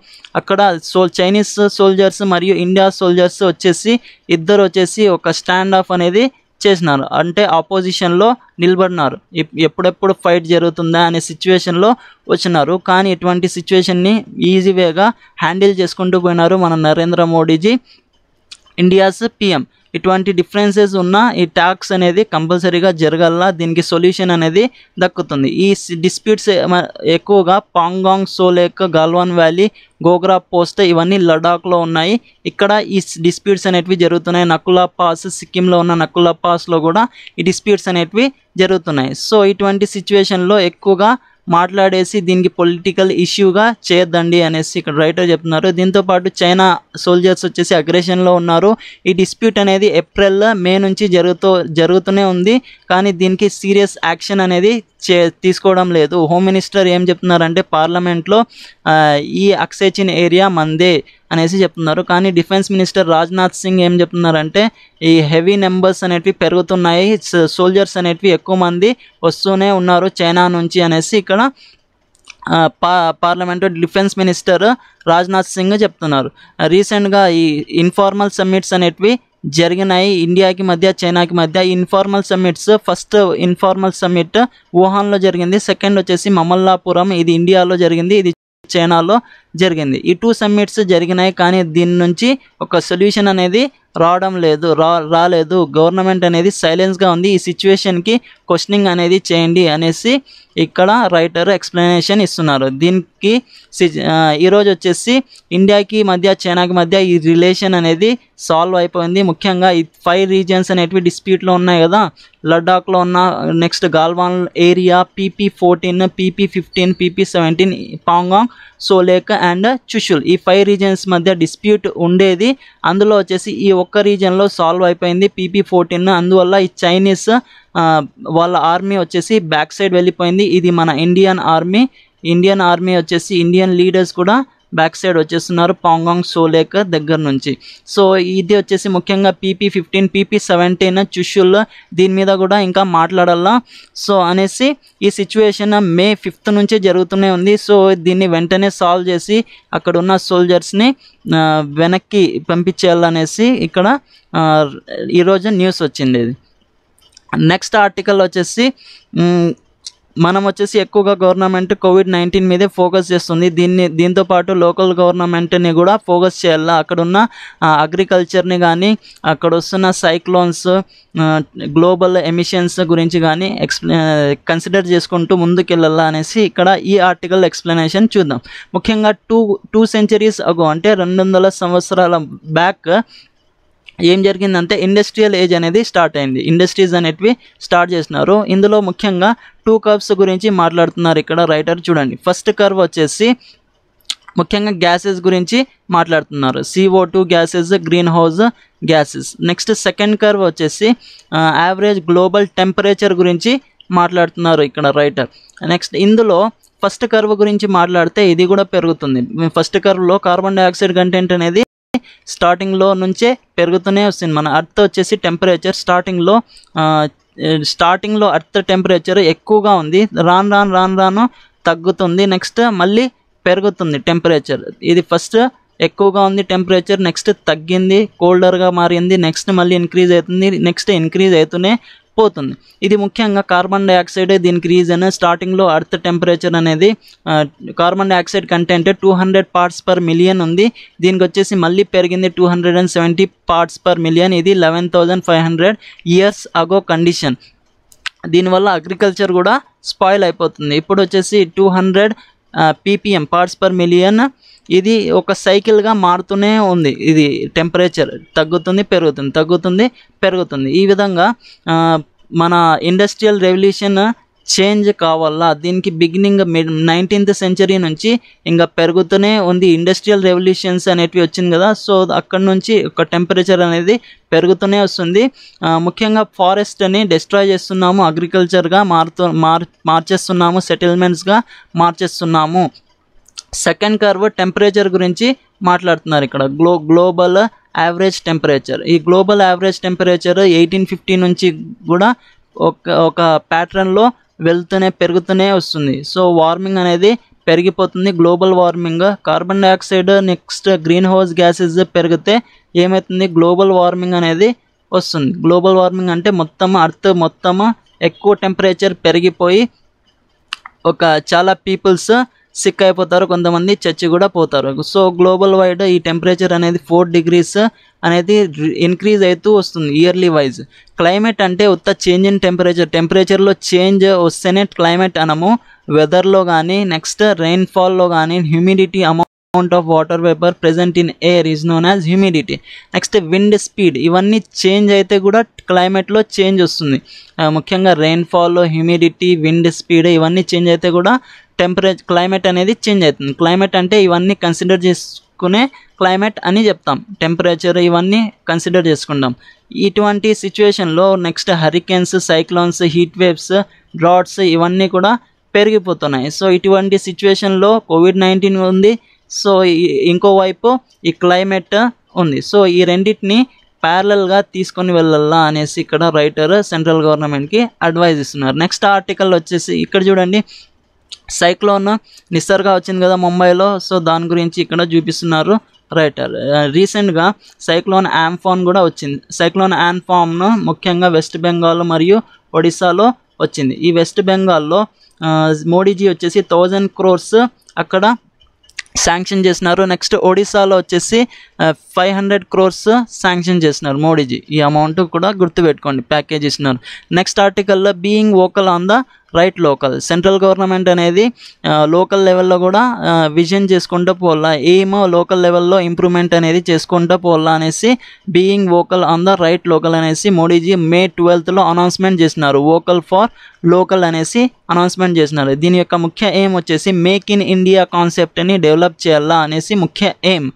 అక్కడ సో చైనీస్ సోల్జర్స్ మరియు ఇండియా సోల్జర్స్ వచ్చేసి ఇద్దరు వచ్చేసి ఒక స్టాండ్ ఆఫ్ అనేది చేసినారు అంటే ఆపోజిషన్లో నిలబడినారు ఎప్పుడెప్పుడు ఫైట్ జరుగుతుందా అనే సిచ్యువేషన్లో వచ్చినారు కానీ ఇటువంటి సిచ్యువేషన్ని ఈజీ వేగా హ్యాండిల్ చేసుకుంటూ పోయినారు మన నరేంద్ర మోడీజీ ఇండియాస్ పిఎం ఇటువంటి డిఫరెన్సెస్ ఉన్న ఈ ట్యాక్స్ అనేది కంపల్సరీగా జరగల్లా దీనికి సొల్యూషన్ అనేది దక్కుతుంది ఈ డిస్ప్యూట్స్ ఎక్కువగా పాంగాంగ్ సోలేక్ గల్వాన్ వ్యాలీ గోగ్రా పోస్ట్ ఇవన్నీ లడాక్లో ఉన్నాయి ఇక్కడ ఈ డిస్ప్యూట్స్ అనేటివి జరుగుతున్నాయి నకులా పాస్ సిక్కింలో ఉన్న నకులా పాస్లో కూడా ఈ డిస్ప్యూట్స్ అనేటివి జరుగుతున్నాయి సో ఇటువంటి సిచ్యువేషన్లో ఎక్కువగా మాట్లాడేసి దీనికి పొలిటికల్ ఇష్యూగా చేయొద్దండి అనేసి ఇక్కడ రైటర్ చెప్తున్నారు దీంతోపాటు చైనా సోల్జర్స్ వచ్చేసి అగ్రెషన్లో ఉన్నారు ఈ డిస్ప్యూట్ అనేది ఏప్రిల్ మే నుంచి జరుగుతూ జరుగుతూనే ఉంది కానీ దీనికి సీరియస్ యాక్షన్ అనేది చే తీసుకోవడం లేదు హోమ్ మినిస్టర్ ఏం చెప్తున్నారంటే పార్లమెంట్లో ఈ అక్సేచిన్ ఏరియా మందే అనేసి చెప్తున్నారు కానీ డిఫెన్స్ మినిస్టర్ రాజ్నాథ్ సింగ్ ఏం చెప్తున్నారంటే ఈ హెవీ నెంబర్స్ అనేటివి పెరుగుతున్నాయి సోల్జర్స్ అనేటివి ఎక్కువ మంది వస్తూనే ఉన్నారు చైనా నుంచి అనేసి ఇక్కడ పా parliament defence minister Rajnath Singh చెప్తున్నారు రీసెంట్గా ఈ ఇన్ఫార్మల్ సమ్మిట్స్ అనేటివి జరిగినాయి ఇండియాకి మధ్య చైనాకి మధ్య informal summits first informal summit వుహాన్లో జరిగింది సెకండ్ వచ్చేసి మమల్లాపురం ఇది ఇండియాలో జరిగింది ఇది చైనాలో జరిగింది ఈ టూ సమ్మిట్స్ జరిగినాయి కానీ దీని నుంచి ఒక సొల్యూషన్ అనేది రావడం లేదు రా రాలేదు గవర్నమెంట్ అనేది సైలెన్స్గా ఉంది ఈ సిచ్యువేషన్కి క్వశ్చనింగ్ అనేది చేయండి అనేసి ఇక్కడ రైటర్ ఎక్స్ప్లెనేషన్ ఇస్తున్నారు దీనికి ఈరోజు వచ్చేసి ఇండియాకి మధ్య చైనాకి మధ్య ఈ రిలేషన్ అనేది సాల్వ్ అయిపోయింది ముఖ్యంగా ఈ ఫైవ్ రీజియన్స్ అనేటివి డిస్ప్యూట్లో ఉన్నాయి కదా లడాక్లో ఉన్న next Galwan area PP fourteen PP fifteen PP seventeen Pangong Tso lake and Chushul ఈ ఫైవ్ రీజియన్స్ మధ్య డిస్ప్యూట్ ఉండేది అందులో వచ్చేసి ఈ ఒక్క రీజియన్లో సాల్వ్ అయిపోయింది పీపీ ఫోర్టీన్ అందువల్ల ఈ చైనీస్ వాళ్ళ ఆర్మీ వచ్చేసి బ్యాక్ సైడ్ వెళ్ళిపోయింది ఇది మన ఇండియన్ ఆర్మీ ఇండియన్ ఆర్మీ వచ్చేసి ఇండియన్ లీడర్స్ కూడా బ్యాక్ సైడ్ వచ్చేస్తున్నారు పాంగాంగ్ సోలేక్ దగ్గర నుంచి సో ఇది వచ్చేసి ముఖ్యంగా పీపీ ఫిఫ్టీన్ పీపీ సెవెంటీన్ చుషుల్లో దీని మీద కూడా ఇంకా మాట్లాడాలా సో అనేసి ఈ సిచ్యువేషన్ మే ఫిఫ్త్ నుంచే జరుగుతూనే ఉంది సో దీన్ని వెంటనే సాల్వ్ చేసి అక్కడ ఉన్న సోల్జర్స్ని వెనక్కి పంపించేయాలనేసి ఇక్కడ ఈరోజు న్యూస్ వచ్చింది ఇది నెక్స్ట్ ఆర్టికల్ వచ్చేసి మనం వచ్చేసి ఎక్కువగా గవర్నమెంట్ కోవిడ్ నైన్టీన్ మీదే ఫోకస్ చేస్తుంది దీన్ని దీంతోపాటు లోకల్ గవర్నమెంట్ని కూడా ఫోకస్ చేయాలి అక్కడున్న అగ్రికల్చర్ని కానీ అక్కడ వస్తున్న సైక్లోన్స్ గ్లోబల్ ఎమిషన్స్ గురించి కానీ ఎక్స్ప్లె కన్సిడర్ చేసుకుంటూ ముందుకెళ్ళాలా అనేసి ఇక్కడ ఈ ఆర్టికల్ ఎక్స్ప్లెనేషన్ చూద్దాం ముఖ్యంగా టూ టూ సెంచరీస్ అగో అంటే రెండు వందల సంవత్సరాల బ్యాక్ ఏం జరిగిందంటే ఇండస్ట్రియల్ ఏజ్ అనేది స్టార్ట్ అయింది ఇండస్ట్రీస్ అనేటివి స్టార్ట్ చేసినారు ఇందులో ముఖ్యంగా టూ కర్వ్స్ గురించి మాట్లాడుతున్నారు ఇక్కడ రైటర్ చూడండి ఫస్ట్ కర్వ్ వచ్చేసి ముఖ్యంగా గ్యాసెస్ గురించి మాట్లాడుతున్నారు CO two gases green house gases next second curve వచ్చేసి యావరేజ్ గ్లోబల్ టెంపరేచర్ గురించి మాట్లాడుతున్నారు ఇక్కడ రైటర్ నెక్స్ట్ ఇందులో ఫస్ట్ కర్వ్ గురించి మాట్లాడితే ఇది కూడా పెరుగుతుంది ఫస్ట్ కర్వ్లో కార్బన్ డైఆక్సైడ్ కంటెంట్ అనేది స్టార్టింగ్లో నుంచే పెరుగుతూనే వస్తుంది మన అర్త్ వచ్చేసి టెంపరేచర్ స్టార్టింగ్లో స్టార్టింగ్లో అర్త్ టెంపరేచర్ ఎక్కువగా ఉంది రాన్ రాన్ రాన్ రాను తగ్గుతుంది నెక్స్ట్ మళ్ళీ పెరుగుతుంది టెంపరేచర్ ఇది ఫస్ట్ ఎక్కువగా ఉంది టెంపరేచర్ నెక్స్ట్ తగ్గింది కోల్డర్గా మారింది నెక్స్ట్ మళ్ళీ ఇంక్రీజ్ అవుతుంది నెక్స్ట్ ఇంక్రీజ్ అవుతూనే పోతుంది ఇది ముఖ్యంగా కార్బన్ డైఆక్సైడ్ దీనికి రీజన్ స్టార్టింగ్లో అర్త్ టెంపరేచర్ అనేది carbon dioxide content two hundred parts per million ఉంది దీనికి వచ్చేసి మళ్ళీ పెరిగింది two hundred and seventy parts per million ఇది eleven thousand five hundred years ago condition దీనివల్ల అగ్రికల్చర్ కూడా స్పాయిల్ అయిపోతుంది ఇప్పుడు వచ్చేసి two hundred PPM parts per million ఇది ఒక సైకిల్గా మారుతూనే ఉంది ఇది టెంపరేచర్ తగ్గుతుంది పెరుగుతుంది తగ్గుతుంది పెరుగుతుంది ఈ విధంగా మన ఇండస్ట్రియల్ రెవల్యూషన్ చేంజ్ కావాలా దీనికి బిగినింగ్ మిడ్ నైన్టీన్త్ సెంచరీ నుంచి ఇంకా పెరుగుతూనే ఉంది ఇండస్ట్రియల్ రెవల్యూషన్స్ అనేటివి వచ్చింది కదా సో అక్కడ నుంచి ఒక టెంపరేచర్ అనేది పెరుగుతూనే వస్తుంది ముఖ్యంగా ఫారెస్ట్ని డిస్ట్రాయ్ చేస్తున్నాము అగ్రికల్చర్గా మారుతూ మార్ మార్చేస్తున్నాము సెటిల్మెంట్స్గా మార్చేస్తున్నాము సెకండ్ కర్వ్ టెంపరేచర్ గురించి మాట్లాడుతున్నారు ఇక్కడ గ్లో గ్లోబల్ యావరేజ్ టెంపరేచర్ ఈ global average temperature eighteen fifty నుంచి కూడా ఒక ఒక ప్యాటర్న్లో వెళ్తూనే పెరుగుతూనే వస్తుంది సో వార్మింగ్ అనేది పెరిగిపోతుంది global warming carbon dioxide next green house gases పెరిగితే ఏమవుతుంది గ్లోబల్ వార్మింగ్ అనేది వస్తుంది గ్లోబల్ వార్మింగ్ అంటే మొత్తం అర్త్ మొత్తం ఎక్కువ టెంపరేచర్ పెరిగిపోయి ఒక చాలా పీపుల్స్ సిక్ అయిపోతారు కొంతమంది చచ్చి కూడా పోతారు సో గ్లోబల్ వైడ్ ఈ టెంపరేచర్ అనేది ఫోర్ డిగ్రీస్ అనేది ఇంక్రీజ్ అవుతూ వస్తుంది ఇయర్లీ వైజ్ క్లైమేట్ అంటే ఉత్త చేంజ్ ఇన్ టెంపరేచర్ టెంపరేచర్లో చేంజ్ వస్తేనే క్లైమేట్ అనము వెదర్లో కానీ నెక్స్ట్ రెయిన్ఫాల్లో కానీ humidity amount of water vapour present in air is known as humidity next wind speed ఇవన్నీ చేంజ్ అయితే కూడా క్లైమేట్లో చేంజ్ వస్తుంది ముఖ్యంగా రెయిన్ఫాల్ హ్యూమిడిటీ విండ్ స్పీడ్ ఇవన్నీ చేంజ్ అయితే కూడా టెంపరేచర్ క్లైమేట్ అనేది చేంజ్ అవుతుంది క్లైమేట్ అంటే ఇవన్నీ కన్సిడర్ చేసుకునే క్లైమేట్ అని చెప్తాం టెంపరేచర్ ఇవన్నీ కన్సిడర్ చేసుకుంటాం ఇటువంటి సిచ్యువేషన్లో next hurricanes cyclones heat waves droughts ఇవన్నీ కూడా పెరిగిపోతున్నాయి సో ఇటువంటి సిచ్యువేషన్లో కోవిడ్ నైన్టీన్ ఉంది సో ఇంకోవైపు ఈ క్లైమేట్ ఉంది సో ఈ రెండింటిని ప్యారలల్గా తీసుకొని వెళ్ళాలా అనేసి ఇక్కడ రైటర్ సెంట్రల్ గవర్నమెంట్కి అడ్వైజ్ ఇస్తున్నారు నెక్స్ట్ ఆర్టికల్ వచ్చేసి ఇక్కడ చూడండి సైక్లోన్ నిసర్గా వచ్చింది కదా ముంబైలో సో దాని గురించి ఇక్కడ చూపిస్తున్నారు రైట్ రీసెంట్గా సైక్లోన్ యాంఫాన్ కూడా వచ్చింది సైక్లోన్ యాంఫామ్ను ముఖ్యంగా వెస్ట్ బెంగాల్ మరియు ఒడిశాలో వచ్చింది ఈ వెస్ట్ బెంగాల్లో uh, మోడీజీ వచ్చేసి థౌజండ్ క్రోర్స్ అక్కడ శాంక్షన్ చేసినారు నెక్స్ట్ ఒడిశాలో వచ్చేసి ఫైవ్ హండ్రెడ్ క్రోర్స్ శాంక్షన్ చేసినారు మోడీజీ ఈ అమౌంట్ కూడా గుర్తుపెట్టుకోండి ప్యాకేజ్ ఇస్తున్నారు నెక్స్ట్ ఆర్టికల్లో being vocal on the right local central government అనేది లోకల్ లెవెల్లో కూడా విజన్ చేసుకుంటూ పోలా ఏమో లోకల్ లెవెల్లో ఇంప్రూవ్మెంట్ అనేది చేసుకుంటూ పోలా అనేసి being vocal on the right local అనేసి మోడీజీ మే ట్వెల్త్లో అనౌన్స్మెంట్ చేసినారు వోకల్ ఫార్ లోకల్ అనేసి అనౌన్స్మెంట్ చేసినారు దీని యొక్క ముఖ్య ఎయిమ్ వచ్చేసి మేక్ ఇన్ ఇండియా కాన్సెప్ట్ని డెవలప్ చేయాలా అనేసి ముఖ్య ఎయిమ్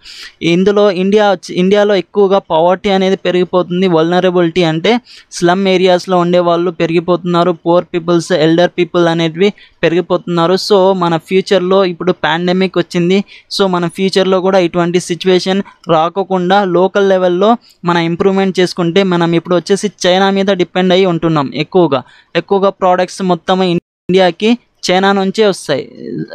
ఇందులో ఇండియా ఇండియాలో ఎక్కువగా పవర్టీ అనేది పెరిగిపోతుంది వల్నరబిలిటీ అంటే స్లమ్ ఏరియాస్లో ఉండే వాళ్ళు పెరిగిపోతున్నారు పువర్ పీపుల్స్ ఎల్డర్ పీపుల్ అనేటివి పెరిగిపోతున్నారు సో మన ఫ్యూచర్లో ఇప్పుడు పాండమిక్ వచ్చింది సో మన ఫ్యూచర్లో కూడా ఇటువంటి సిచ్యువేషన్ రాకోకుండా లోకల్ లెవెల్లో మనం ఇంప్రూవ్మెంట్ చేసుకుంటే మనం ఇప్పుడు వచ్చేసి చైనా మీద డిపెండ్ అయ్యి ఉంటున్నాం ఎక్కువగా ఎక్కువగా ప్రోడక్ట్ ప్రోడక్ట్స్ మొత్తం ఇండియాకి చైనా నుంచే వస్తాయి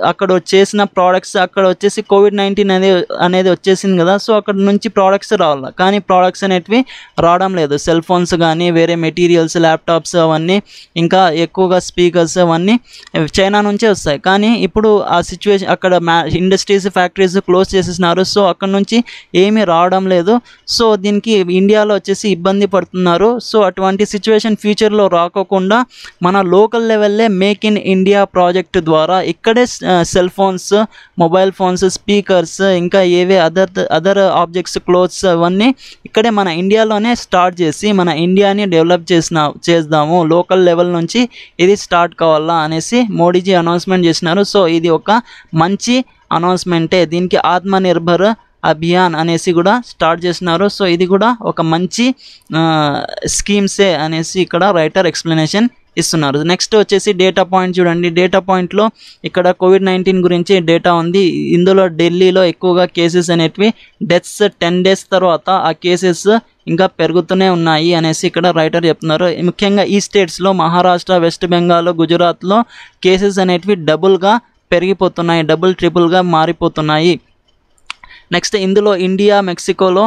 అక్కడ వచ్చేసిన ప్రోడక్ట్స్ అక్కడ వచ్చేసి కోవిడ్ నైన్టీన్ అనేది అనేది వచ్చేసింది కదా సో అక్కడ నుంచి ప్రోడక్ట్స్ రావాలి కానీ ప్రోడక్ట్స్ అనేటివి రావడం లేదు సెల్ ఫోన్స్ కానీ వేరే మెటీరియల్స్ ల్యాప్టాప్స్ అవన్నీ ఇంకా ఎక్కువగా స్పీకర్స్ అవన్నీ చైనా నుంచే వస్తాయి కానీ ఇప్పుడు ఆ సిచ్యువేషన్ అక్కడ మ్యా ఇండస్ట్రీస్ ఫ్యాక్టరీస్ క్లోజ్ చేసేసినారు సో అక్కడ నుంచి ఏమీ రావడం లేదు సో దీనికి ఇండియాలో వచ్చేసి ఇబ్బంది పడుతున్నారు సో అటువంటి సిచ్యువేషన్ ఫ్యూచర్లో రాకోకుండా మన లోకల్ లెవెల్లే మేక్ ఇన్ ఇండియా ప్రాజెక్ట్ ద్వారా ఇక్కడే cell phones mobile phones speakers ఇంకా ఏవే అదర్ అదర్ ఆబ్జెక్ట్స్ క్లోత్స్ అవన్నీ ఇక్కడే మన ఇండియాలోనే స్టార్ట్ చేసి మన ఇండియాని డెవలప్ చేసిన చేద్దాము లోకల్ లెవెల్ నుంచి ఇది స్టార్ట్ కావాలా అనేసి మోడీజీ అనౌన్స్మెంట్ చేసినారు సో ఇది ఒక మంచి అనౌన్స్మెంటే దీనికి ఆత్మనిర్భర్ అభియాన్ అనేసి కూడా స్టార్ట్ చేసినారు సో ఇది కూడా ఒక మంచి స్కీమ్సే అనేసి ఇక్కడ రైటర్ ఎక్స్ప్లెనేషన్ ఇస్తున్నారు నెక్స్ట్ వచ్చేసి డేటా పాయింట్ చూడండి డేటా పాయింట్లో ఇక్కడ కోవిడ్ నైన్టీన్ గురించి డేటా ఉంది ఇందులో ఢిల్లీలో ఎక్కువగా కేసెస్ అనేటివి డెత్స్ టెన్ డేస్ తర్వాత ఆ కేసెస్ ఇంకా పెరుగుతూనే ఉన్నాయి అనేసి ఇక్కడ రైటర్ చెప్తున్నారు ముఖ్యంగా ఈ స్టేట్స్లో మహారాష్ట్ర వెస్ట్ బెంగాల్ గుజరాత్లో కేసెస్ అనేటివి డబుల్గా పెరిగిపోతున్నాయి డబుల్ ట్రిపుల్గా మారిపోతున్నాయి నెక్స్ట్ ఇందులో ఇండియా మెక్సికోలో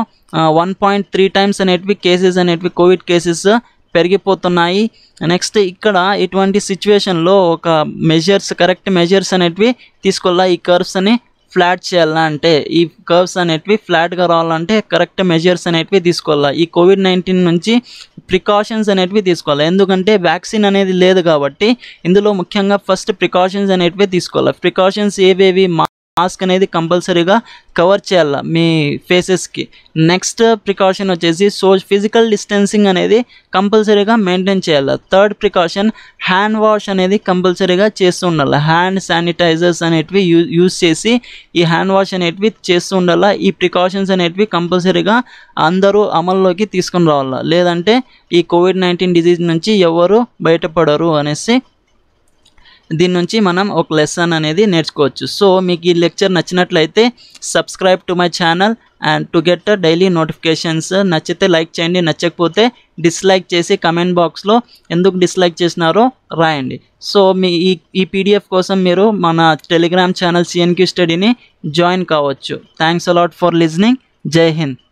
వన్ పాయింట్ త్రీ టైమ్స్ అనేటివి కేసెస్ అనేటివి కోవిడ్ కేసెస్ పెరిగిపోతున్నాయి నెక్స్ట్ ఇక్కడ ఇటువంటి సిచ్యువేషన్లో ఒక మెజర్స్ కరెక్ట్ మెజర్స్ అనేటివి తీసుకోవాలా ఈ కర్వ్స్ని ఫ్లాట్ చేయాలా అంటే ఈ కర్వ్స్ అనేటివి ఫ్లాట్గా రావాలంటే కరెక్ట్ మెజర్స్ అనేటివి తీసుకోవాలా ఈ కోవిడ్ నైన్టీన్ నుంచి ప్రికాషన్స్ అనేటివి తీసుకోవాలి ఎందుకంటే వ్యాక్సిన్ అనేది లేదు కాబట్టి ఇందులో ముఖ్యంగా ఫస్ట్ ప్రికాషన్స్ అనేటివి తీసుకోవాలి ప్రికాషన్స్ ఏవేవి మాస్క్ అనేది కంపల్సరీగా కవర్ చేయాల మీ ఫేసెస్కి నెక్స్ట్ ప్రికాషన్ వచ్చేసి సో ఫిజికల్ డిస్టెన్సింగ్ అనేది కంపల్సరీగా మెయింటైన్ చేయాలి థర్డ్ ప్రికాషన్ హ్యాండ్ వాష్ అనేది కంపల్సరీగా చేస్తూ ఉండాలి హ్యాండ్ శానిటైజర్స్ అనేటివి యూజ్ చేసి ఈ హ్యాండ్ వాష్ అనేటివి చేస్తూ ఉండాలి ఈ ప్రికాషన్స్ అనేటివి కంపల్సరీగా అందరూ అమల్లోకి తీసుకుని రావాలి లేదంటే ఈ కోవిడ్ నైన్టీన్ డిజీజ్ నుంచి ఎవరు బయటపడరు అనేసి దీని నుంచి మనం ఒక లెసన్ అనేది నేర్చుకోవచ్చు సో మీకు ఈ లెక్చర్ నచ్చినట్లయితే subscribe to my channel and to get daily notifications నచ్చితే లైక్ చేయండి నచ్చకపోతే డిస్లైక్ చేసి కమెంట్ బాక్స్లో ఎందుకు డిస్లైక్ చేసినారో రాయండి సో మీ ఈ ఈ పీడిఎఫ్ కోసం మీరు మన టెలిగ్రామ్ ఛానల్ సిఎన్క్యూ స్టడీని జాయిన్ కావచ్చు థ్యాంక్స్ అలాట్ ఫర్ లిజనింగ్ జై హింద్